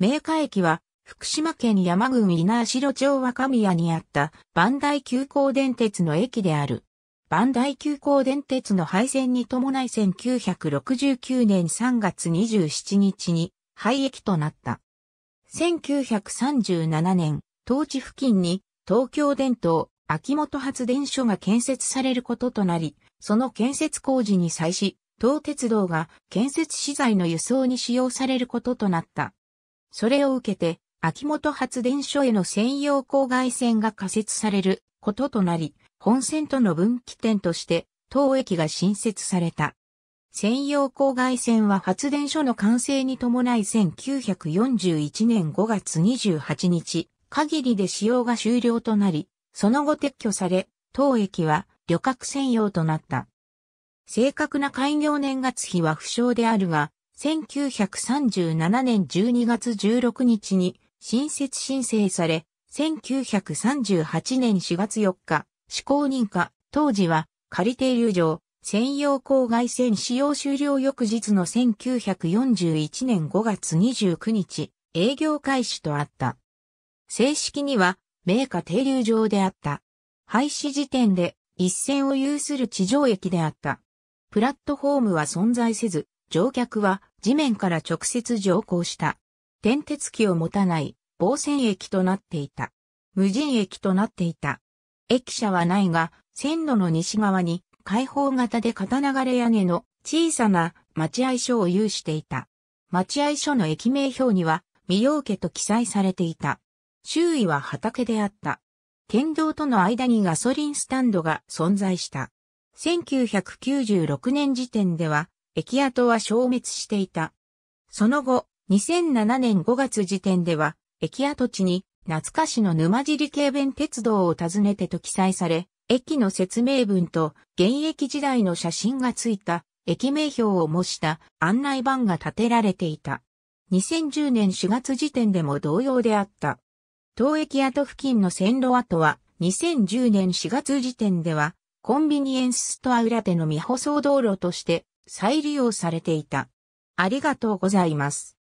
明家駅は、福島県山郡稲城町若宮にあった磐梯急行電鉄の駅である。磐梯急行電鉄の廃線に伴い1969年3月27日に廃駅となった。1937年、当地付近に東京電灯秋元発電所が建設されることとなり、その建設工事に際し、東鉄道が建設資材の輸送に使用されることとなった。それを受けて、秋元発電所への専用郊外線が仮設されることとなり、本線との分岐点として、当駅が新設された。専用郊外線は発電所の完成に伴い1941年5月28日、限りで使用が終了となり、その後撤去され、当駅は旅客専用となった。正確な開業年月日は不詳であるが、1937年12月16日に新設申請され、1938年4月4日、施行認可、当時は仮停留場、専用郊外線使用終了翌日の1941年5月29日、営業開始とあった。正式には、名家停留場であった。廃止時点で一線を有する地上駅であった。プラットフォームは存在せず、乗客は地面から直接乗降した。転鉄機を持たない防線駅となっていた。無人駅となっていた。駅舎はないが、線路の西側に開放型で片流れ屋根の小さな待合所を有していた。待合所の駅名表には、未用家と記載されていた。周囲は畑であった。県道との間にガソリンスタンドが存在した。1996年時点では駅跡は消滅していた。その後、2007年5月時点では、駅跡地に懐かしの沼尻軽便鉄道を訪ねてと記載され、駅の説明文と現役時代の写真がついた駅名標を模した案内板が建てられていた。2010年4月時点でも同様であった。当駅跡付近の線路跡は2010年4月時点ではコンビニエンスストア裏での未舗装道路として再利用されていた。ありがとうございます。